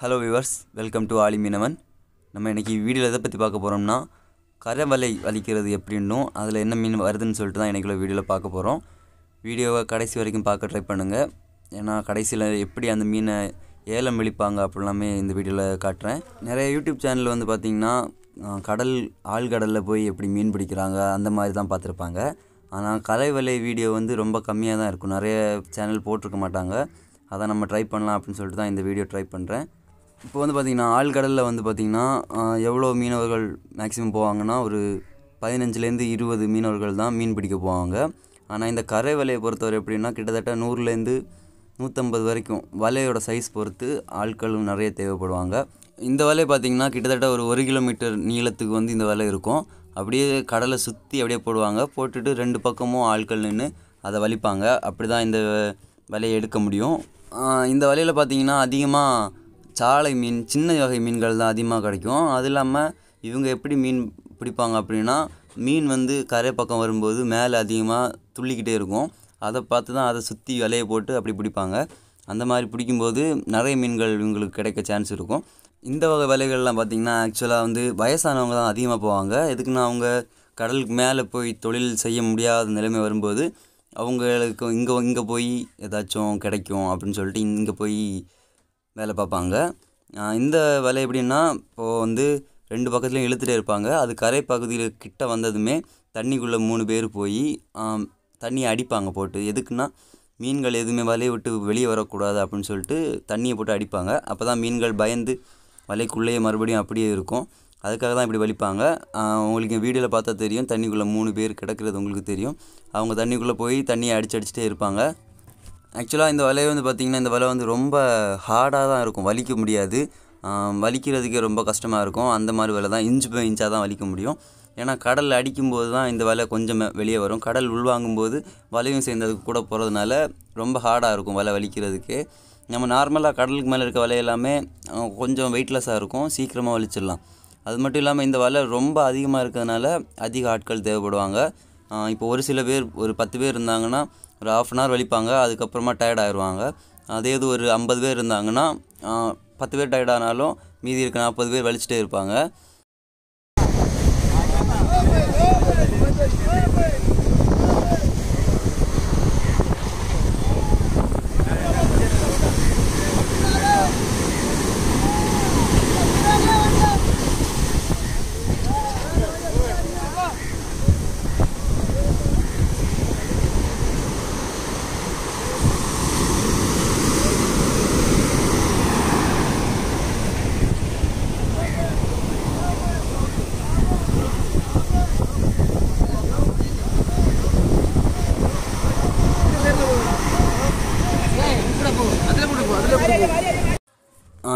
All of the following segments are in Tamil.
ஹலோ விவர்ஸ் வெல்கம் டு ஆலி மீனவன் நம்ம இன்றைக்கி வீடியோவில் எதை பற்றி பார்க்க போகிறோம்னா கரை வலை வலிக்கிறது எப்படின்னும் அதில் என்ன மீன் வருதுன்னு சொல்லிட்டு தான் இன்றைக்குள்ள வீடியோவில் பார்க்க போகிறோம் வீடியோவை கடைசி வரைக்கும் பார்க்க ட்ரை பண்ணுங்கள் ஏன்னா கடைசியில் எப்படி அந்த மீனை ஏலம் விழிப்பாங்க அப்படிலாமே இந்த வீடியோவில் காட்டுறேன் நிறைய யூடியூப் சேனல் வந்து பார்த்திங்கன்னா கடல் ஆழ்கடலில் போய் எப்படி மீன் பிடிக்கிறாங்க அந்த மாதிரி தான் பார்த்துருப்பாங்க ஆனால் கலை வலை வீடியோ வந்து ரொம்ப கம்மியாக தான் இருக்கும் நிறைய சேனல் போட்டிருக்க மாட்டாங்க அதை நம்ம ட்ரை பண்ணலாம் அப்படின்னு சொல்லிட்டு தான் இந்த வீடியோ ட்ரை பண்ணுறேன் இப்போ வந்து பார்த்திங்கன்னா ஆழ்கடலில் வந்து பார்த்திங்கன்னா எவ்வளோ மீனவர்கள் மேக்ஸிமம் போவாங்கன்னா ஒரு பதினஞ்சுலேருந்து இருபது மீனவர்கள் தான் மீன் பிடிக்க போவாங்க ஆனால் இந்த கரை வலையை பொறுத்தவரை எப்படின்னா கிட்டத்தட்ட நூறுலேருந்து நூற்றம்பது வரைக்கும் வலையோட சைஸ் பொறுத்து ஆட்களும் நிறைய தேவைப்படுவாங்க இந்த வலை பார்த்திங்கன்னா கிட்டத்தட்ட ஒரு ஒரு கிலோமீட்டர் நீளத்துக்கு வந்து இந்த வலை இருக்கும் அப்படியே கடலை சுற்றி அப்படியே போடுவாங்க போட்டுட்டு ரெண்டு பக்கமும் ஆட்கள் நின்று அதை வலிப்பாங்க அப்படி தான் இந்த வலையை எடுக்க முடியும் இந்த வலையில் பார்த்திங்கன்னா அதிகமாக சாலை மீன் சின்ன வகை மீன்கள் தான் அதிகமாக கிடைக்கும் அது இல்லாமல் இவங்க எப்படி மீன் பிடிப்பாங்க அப்படின்னா மீன் வந்து கரை பக்கம் வரும்போது மேலே அதிகமாக துள்ளிக்கிட்டே இருக்கும் அதை பார்த்து தான் அதை சுற்றி வலையை போட்டு அப்படி பிடிப்பாங்க அந்த மாதிரி பிடிக்கும்போது நிறைய மீன்கள் இவங்களுக்கு கிடைக்க சான்ஸ் இருக்கும் இந்த வகை வேலைகள்லாம் பார்த்திங்கன்னா ஆக்சுவலாக வந்து வயசானவங்க தான் அதிகமாக போவாங்க எதுக்குன்னா அவங்க கடலுக்கு மேலே போய் தொழில் செய்ய முடியாத நிலைமை வரும்போது அவங்களுக்கு இங்கே இங்கே போய் ஏதாச்சும் கிடைக்கும் அப்படின்னு சொல்லிட்டு இங்கே போய் வேலை பார்ப்பாங்க இந்த வேலை எப்படின்னா இப்போது வந்து ரெண்டு பக்கத்துலையும் இழுத்துகிட்டே இருப்பாங்க அது கரை பகுதியில் கிட்ட வந்ததுமே தண்ணிக்குள்ளே மூணு பேர் போய் தண்ணியை அடிப்பாங்க போட்டு எதுக்குன்னா மீன்கள் எதுவுமே வலையை விட்டு வெளியே வரக்கூடாது அப்படின்னு சொல்லிட்டு தண்ணியை போட்டு அடிப்பாங்க அப்போ தான் மீன்கள் பயந்து வலைக்குள்ளேயே மறுபடியும் அப்படியே இருக்கும் அதுக்காக தான் இப்படி வலிப்பாங்க உங்களுக்கு வீடியோவில் பார்த்தா தெரியும் தண்ணிக்குள்ளே மூணு பேர் கிடக்கிறது உங்களுக்கு தெரியும் அவங்க தண்ணிக்குள்ளே போய் தண்ணியை அடிச்சு அடிச்சுட்டே இருப்பாங்க ஆக்சுவலாக இந்த வலையை வந்து பார்த்திங்கன்னா இந்த வலை வந்து ரொம்ப ஹார்டாக தான் இருக்கும் வலிக்க முடியாது வலிக்கிறதுக்கே ரொம்ப கஷ்டமாக இருக்கும் அந்த மாதிரி வலை தான் இன்ச்சு பை இன்ச்சாக தான் வலிக்க முடியும் ஏன்னா கடல் அடிக்கும்போது தான் இந்த வலை கொஞ்சம் வெளியே வரும் கடல் உள்வாங்கும்போது வலையும் சேர்ந்ததுக்கு கூட போகிறதுனால ரொம்ப ஹார்டாக இருக்கும் வலை வலிக்கிறதுக்கு நம்ம நார்மலாக கடலுக்கு மேலே இருக்க வலை எல்லாமே கொஞ்சம் வெயிட்லெஸ்ஸாக இருக்கும் சீக்கிரமாக வலிச்சிடலாம் அது மட்டும் இல்லாமல் இந்த வலை ரொம்ப அதிகமாக இருக்கிறதுனால அதிக ஆட்கள் தேவைப்படுவாங்க இப்போ ஒரு சில பேர் ஒரு பத்து பேர் இருந்தாங்கன்னா ஒரு ஆஃப் அன் ஹவர் வலிப்பாங்க அதுக்கப்புறமா டயர்ட் ஆயிடுவாங்க அதே இது ஒரு ஐம்பது பேர் இருந்தாங்கன்னா பத்து பேர் டயர்டானாலும் மீதி இருக்க நாற்பது பேர் வலிச்சிட்டே இருப்பாங்க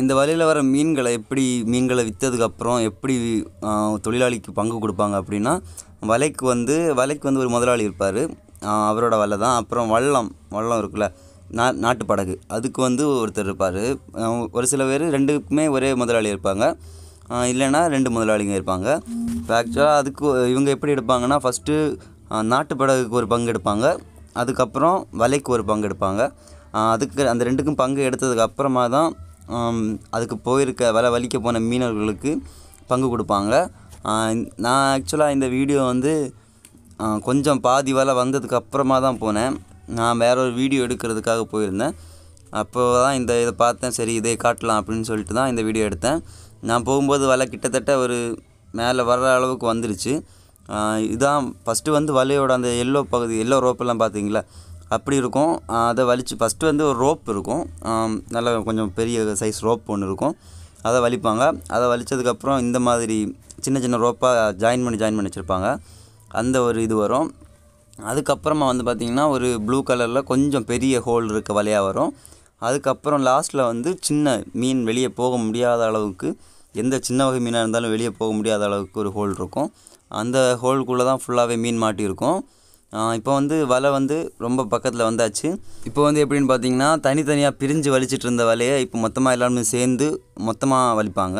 இந்த வலையில் வர மீன்களை எப்படி மீன்களை விற்றதுக்கப்புறம் எப்படி தொழிலாளிக்கு பங்கு கொடுப்பாங்க அப்படின்னா வலைக்கு வந்து வலைக்கு வந்து ஒரு முதலாளி இருப்பார் அவரோட வலை தான் அப்புறம் வள்ளம் வள்ளம் இருக்குல்ல நா நாட்டு படகு அதுக்கு வந்து ஒருத்தர் இருப்பார் ஒரு சில பேர் ரெண்டுக்குமே ஒரே முதலாளி இருப்பாங்க இல்லைன்னா ரெண்டு முதலாளிங்க இருப்பாங்க இப்போ ஆக்சுவலாக அதுக்கு இவங்க எப்படி எடுப்பாங்கன்னா ஃபஸ்ட்டு நாட்டு படகுக்கு ஒரு பங்கு எடுப்பாங்க அதுக்கப்புறம் வலைக்கு ஒரு பங்கு எடுப்பாங்க அதுக்கு அந்த ரெண்டுக்கும் பங்கு எடுத்ததுக்கு அப்புறமா தான் அதுக்கு போயிருக்க வில வலிக்க போன மீனவர்களுக்கு பங்கு கொடுப்பாங்க நான் ஆக்சுவலாக இந்த வீடியோ வந்து கொஞ்சம் பாதி வலை வந்ததுக்கு அப்புறமா தான் போனேன் நான் வேற ஒரு வீடியோ எடுக்கிறதுக்காக போயிருந்தேன் அப்போ தான் இந்த இதை பார்த்தேன் சரி இதே காட்டலாம் அப்படின்னு சொல்லிட்டு தான் இந்த வீடியோ எடுத்தேன் நான் போகும்போது வலை கிட்டத்தட்ட ஒரு மேலே வர்ற அளவுக்கு வந்துருச்சு இதுதான் ஃபஸ்ட்டு வந்து வலையோட அந்த எல்லோ பகுதி எல்லோ ரோப்பெல்லாம் பார்த்தீங்களா அப்படி இருக்கும் அதை வலிச்சு ஃபஸ்ட்டு வந்து ஒரு ரோப் இருக்கும் நல்லா கொஞ்சம் பெரிய சைஸ் ரோப் ஒன்று இருக்கும் அதை வலிப்பாங்க அதை வலித்ததுக்கப்புறம் இந்த மாதிரி சின்ன சின்ன ரோப்பாக ஜாயின் பண்ணி ஜாயின் பண்ணி வச்சுருப்பாங்க அந்த ஒரு இது வரும் அதுக்கப்புறமா வந்து பார்த்திங்கன்னா ஒரு ப்ளூ கலரில் கொஞ்சம் பெரிய ஹோல் இருக்க வலையாக வரும் அதுக்கப்புறம் லாஸ்ட்டில் வந்து சின்ன மீன் வெளியே போக முடியாத அளவுக்கு எந்த சின்ன வகை மீனாக இருந்தாலும் வெளியே போக முடியாத அளவுக்கு ஒரு ஹோல் இருக்கும் அந்த ஹோல்குள்ளே தான் ஃபுல்லாகவே மீன் மாட்டியிருக்கும் இப்போ வந்து வலை வந்து ரொம்ப பக்கத்தில் வந்தாச்சு இப்போ வந்து எப்படின்னு பார்த்தீங்கன்னா தனித்தனியாக பிரிஞ்சு வலிச்சிட்டு இருந்த வலையை இப்போ மொத்தமாக எல்லாருமே சேர்ந்து மொத்தமாக வலிப்பாங்க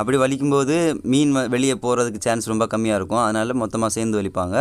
அப்படி வலிக்கும்போது மீன் வெளியே போகிறதுக்கு சான்ஸ் ரொம்ப கம்மியாக இருக்கும் அதனால் மொத்தமாக சேர்ந்து வலிப்பாங்க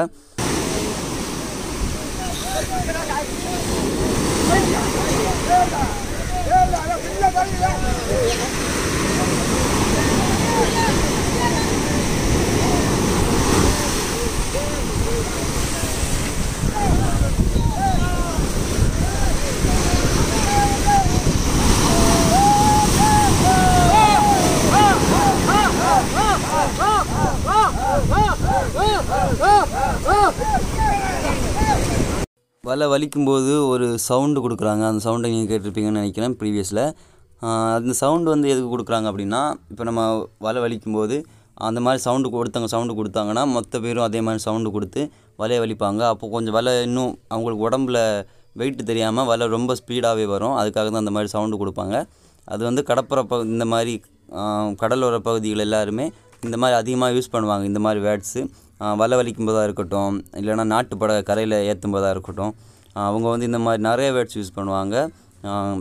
வலை வலிக்கும்போது ஒரு சவுண்டு கொடுக்குறாங்க அந்த சவுண்டை நீங்கள் கேட்டிருப்பீங்கன்னு நினைக்கிறேன் ப்ரீவியஸில் அந்த சவுண்டு வந்து எதுக்கு கொடுக்குறாங்க அப்படின்னா இப்போ நம்ம வலை வலிக்கும்போது அந்த மாதிரி சவுண்டு கொடுத்தாங்க சவுண்டு கொடுத்தாங்கன்னா மொத்த பேரும் அதே மாதிரி சவுண்டு கொடுத்து வலையை வலிப்பாங்க அப்போ கொஞ்சம் வலை இன்னும் அவங்களுக்கு உடம்புல வெயிட்டு தெரியாமல் வலை ரொம்ப ஸ்பீடாகவே வரும் அதுக்காக தான் அந்த மாதிரி சவுண்டு கொடுப்பாங்க அது வந்து கடப்புற ப இந்த மாதிரி கடலோர பகுதிகள் எல்லாருமே இந்த மாதிரி அதிகமாக யூஸ் பண்ணுவாங்க இந்த மாதிரி வேர்ட்ஸு வலை வலிக்கும் போதாக இருக்கட்டும் இல்லைனா நாட்டுப்பட கரையில் ஏற்றும் போதாக இருக்கட்டும் அவங்க வந்து இந்த மாதிரி நிறைய வேர்ட்ஸ் யூஸ் பண்ணுவாங்க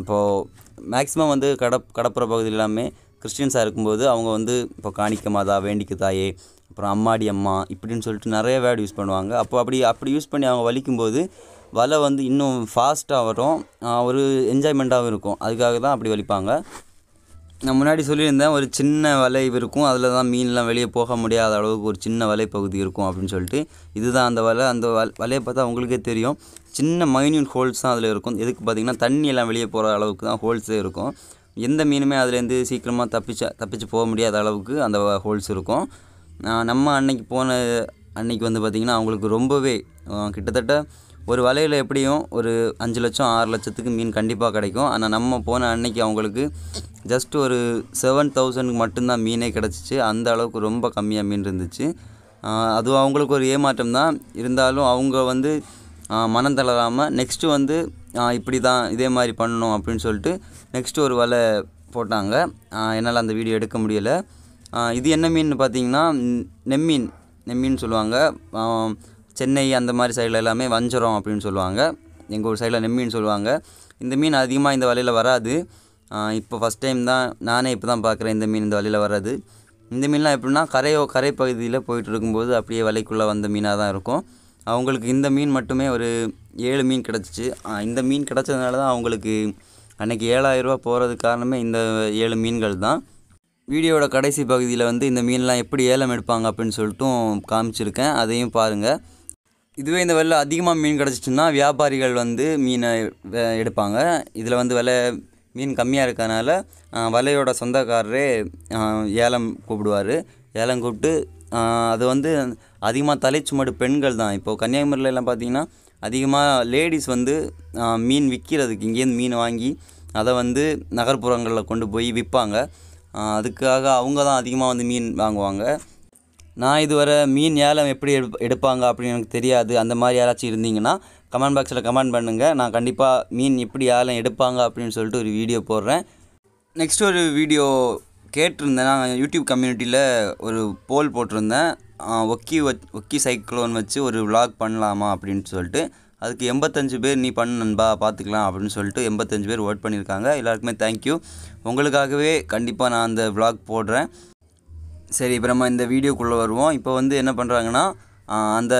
இப்போது மேக்ஸிமம் வந்து கட கடப்புற பகுதி எல்லாமே கிறிஸ்டின்ஸாக இருக்கும்போது அவங்க வந்து இப்போ காணிக்க மாதா வேண்டிக்க தாயே அப்புறம் அம்மாடி அம்மா இப்படின்னு சொல்லிட்டு நிறைய வேர்டு யூஸ் பண்ணுவாங்க அப்போ அப்படி அப்படி யூஸ் பண்ணி அவங்க வலிக்கும்போது வலை வந்து இன்னும் ஃபாஸ்ட்டாக வரும் ஒரு என்ஜாய்மெண்ட்டாகவும் இருக்கும் அதுக்காக தான் அப்படி வலிப்பாங்க நான் முன்னாடி சொல்லியிருந்தேன் ஒரு சின்ன வலைவு இருக்கும் அதில் தான் மீன்லாம் வெளியே போக முடியாத அளவுக்கு ஒரு சின்ன வலை பகுதி இருக்கும் அப்படின்னு சொல்லிட்டு இதுதான் அந்த வலை அந்த வலையை பார்த்தா உங்களுக்கே தெரியும் சின்ன மைன்யூட் ஹோல்ஸ் தான் அதில் இருக்கும் எதுக்கு பார்த்திங்கன்னா தண்ணி எல்லாம் வெளியே போகிற அளவுக்கு தான் ஹோல்ஸே இருக்கும் எந்த மீனுமே அதுலேருந்து சீக்கிரமாக தப்பிச்சு தப்பிச்சு போக முடியாத அளவுக்கு அந்த ஹோல்ஸ் இருக்கும் நம்ம அன்னைக்கு போன அன்னைக்கு வந்து பார்த்திங்கன்னா அவங்களுக்கு ரொம்பவே கிட்டத்தட்ட ஒரு வலையில் எப்படியும் ஒரு அஞ்சு லட்சம் ஆறு லட்சத்துக்கு மீன் கண்டிப்பாக கிடைக்கும் ஆனால் நம்ம போன அன்னைக்கு அவங்களுக்கு ஜஸ்ட் ஒரு செவன் தௌசண்ட்க்கு மட்டும்தான் மீனே கிடச்சிச்சு அந்த அளவுக்கு ரொம்ப கம்மியாக மீன் இருந்துச்சு அது அவங்களுக்கு ஒரு ஏமாற்றம் தான் இருந்தாலும் அவங்க வந்து மனம் தளராமல் நெக்ஸ்ட்டு வந்து இப்படி தான் இதே மாதிரி பண்ணணும் அப்படின்னு சொல்லிட்டு நெக்ஸ்ட்டு ஒரு வலை போட்டாங்க என்னால் அந்த வீடியோ எடுக்க முடியலை இது என்ன மீன் பார்த்தீங்கன்னா நெம்மீன் நெம்மீன் சொல்லுவாங்க சென்னை அந்த மாதிரி சைடில் எல்லாமே வஞ்சரம் அப்படின்னு சொல்லுவாங்க எங்கள் ஊர் சைடில் நெம்மின்னு சொல்லுவாங்க இந்த மீன் அதிகமாக இந்த வலையில் வராது இப்போ ஃபஸ்ட் டைம் தான் நானே இப்போ தான் பார்க்குறேன் இந்த மீன் இந்த வலையில் வராது இந்த மீன்லாம் எப்படின்னா கரையோ கரை பகுதியில் போயிட்டு இருக்கும்போது அப்படியே வலைக்குள்ளே வந்த மீனாக தான் இருக்கும் அவங்களுக்கு இந்த மீன் மட்டுமே ஒரு ஏழு மீன் கிடச்சிச்சு இந்த மீன் கிடச்சதுனால தான் அவங்களுக்கு அன்றைக்கி ஏழாயிரரூபா போகிறது காரணமே இந்த ஏழு மீன்கள் தான் வீடியோட கடைசி பகுதியில் வந்து இந்த மீன்லாம் எப்படி ஏலம் எடுப்பாங்க அப்படின்னு சொல்லிட்டும் காமிச்சிருக்கேன் அதையும் பாருங்கள் இதுவே இந்த வெள்ளை அதிகமாக மீன் கிடச்சிச்சின்னா வியாபாரிகள் வந்து மீனை எடுப்பாங்க இதில் வந்து விலை மீன் கம்மியாக இருக்கனால வலையோட சொந்தக்காரரே ஏலம் கூப்பிடுவார் ஏலம் கூப்பிட்டு அது வந்து அதிகமாக தலைச்சுமடு பெண்கள் தான் இப்போது கன்னியாகுமரியிலலாம் பார்த்திங்கன்னா அதிகமாக லேடிஸ் வந்து மீன் விற்கிறதுக்கு இங்கேருந்து மீன் வாங்கி அதை வந்து நகர்ப்புறங்களில் கொண்டு போய் விற்பாங்க அதுக்காக அவங்க தான் அதிகமாக வந்து மீன் வாங்குவாங்க நான் இதுவரை மீன் ஏலம் எப்படி எடுப்பாங்க அப்படின்னு எனக்கு தெரியாது அந்த மாதிரி யாராச்சும் இருந்தீங்கன்னா கமெண்ட் பாக்ஸில் கமெண்ட் பண்ணுங்கள் நான் கண்டிப்பாக மீன் எப்படி ஏலம் எடுப்பாங்க அப்படின்னு சொல்லிட்டு ஒரு வீடியோ போடுறேன் நெக்ஸ்ட் ஒரு வீடியோ கேட்டிருந்தேன் நான் யூடியூப் கம்யூனிட்டியில் ஒரு போல் போட்டிருந்தேன் ஒக்கி ஒக்கி சைக்ளோன் வச்சு ஒரு விளாக் பண்ணலாமா அப்படின்னு சொல்லிட்டு அதுக்கு எண்பத்தஞ்சு பேர் நீ பண்ணு நண்பா பார்த்துக்கலாம் அப்படின்னு சொல்லிட்டு எண்பத்தஞ்சு பேர் ஓட் பண்ணியிருக்காங்க எல்லாருக்குமே தேங்க்யூ உங்களுக்காகவே கண்டிப்பாக நான் அந்த விளாக் போடுறேன் சரி இப்போ நம்ம இந்த வீடியோக்குள்ளே வருவோம் இப்போ வந்து என்ன பண்ணுறாங்கன்னா அந்த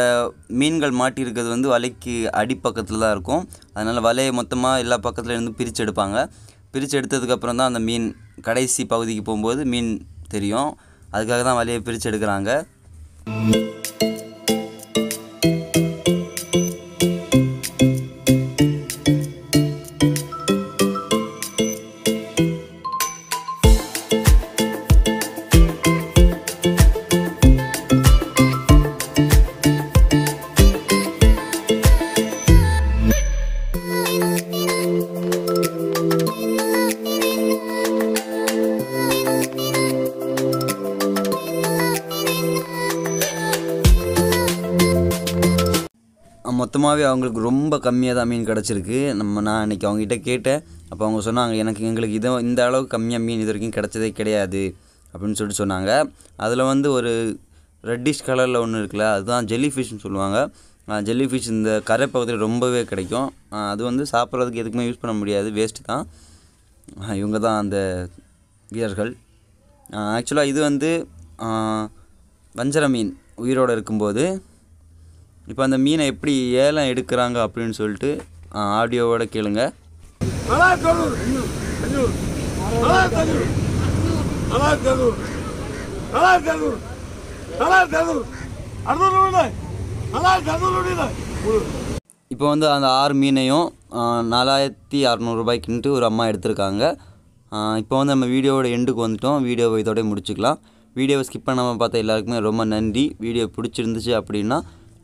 மீன்கள் மாட்டியிருக்கிறது வந்து வலைக்கு அடிப்பக்கத்தில் தான் இருக்கும் அதனால் வலையை மொத்தமாக எல்லா பக்கத்துலேருந்து பிரித்து எடுப்பாங்க பிரித்து எடுத்ததுக்கப்புறம் தான் அந்த மீன் கடைசி பகுதிக்கு போகும்போது மீன் தெரியும் அதுக்காக தான் வலையை பிரித்து எடுக்கிறாங்க மொத்தமாகவே அவங்களுக்கு ரொம்ப கம்மியாக தான் மீன் கிடச்சிருக்கு நம்ம நான் இன்றைக்கி அவங்ககிட்ட கேட்டேன் அப்போ அவங்க சொன்னாங்க எனக்கு எங்களுக்கு இது இந்த அளவுக்கு கம்மியாக மீன் இது வரைக்கும் கிடச்சதே கிடையாது அப்படின்னு சொல்லிட்டு சொன்னாங்க அதில் வந்து ஒரு ரெட்டிஷ் கலரில் ஒன்று இருக்குல்ல அதுதான் ஜெல்லி ஃபிஷ்னு சொல்லுவாங்க ஜெல்லி ஃபிஷ் இந்த கரை பகுதியில் ரொம்பவே கிடைக்கும் அது வந்து சாப்பிட்றதுக்கு எதுக்குமே யூஸ் பண்ண முடியாது வேஸ்ட்டு தான் இவங்க தான் அந்த வீரர்கள் ஆக்சுவலாக இது வந்து வஞ்சர மீன் உயிரோடு இருக்கும்போது இப்போ அந்த மீனை எப்படி ஏலம் எடுக்கிறாங்க அப்படின்னு சொல்லிட்டு ஆடியோவோட கேளுங்க இப்போ வந்து அந்த ஆறு மீனையும் நாலாயிரத்தி அறநூறுபாய்க்குன்ட்டு ஒரு அம்மா எடுத்திருக்காங்க இப்போ வந்து நம்ம வீடியோவோட எண்டுக்கு வந்துட்டோம் வீடியோவை இதோடய முடிச்சுக்கலாம் வீடியோவை ஸ்கிப் பண்ணாமல் பார்த்த எல்லாருக்குமே ரொம்ப நன்றி வீடியோ பிடிச்சிருந்துச்சு அப்படின்னா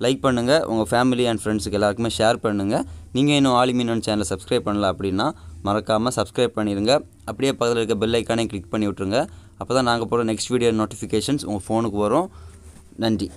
லைக் பண்ணுங்கள் உங்கள் ஃபேமிலி அண்ட் ஃப்ரெண்ட்ஸுக்கு எல்லாருக்குமே ஷேர் பண்ணுங்கள் நீங்கள் இன்னும் ஆலிமீனன் சேனலை சப்ஸ்கிரைப் பண்ணல அப்படின்னா மறக்காமல் சப்ஸ்கிரைப் பண்ணிடுங்க அப்படியே பக்கத்தில் இருக்க பெல் ஐக்கானே கிளிக் பண்ணி விட்ருங்க அப்போ தான் நாங்கள் போகிற நெக்ஸ்ட் வீடியோ நோட்டிஃபிகேஷன்ஸ் உங்கள் ஃபோனுக்கு வரும் நன்றி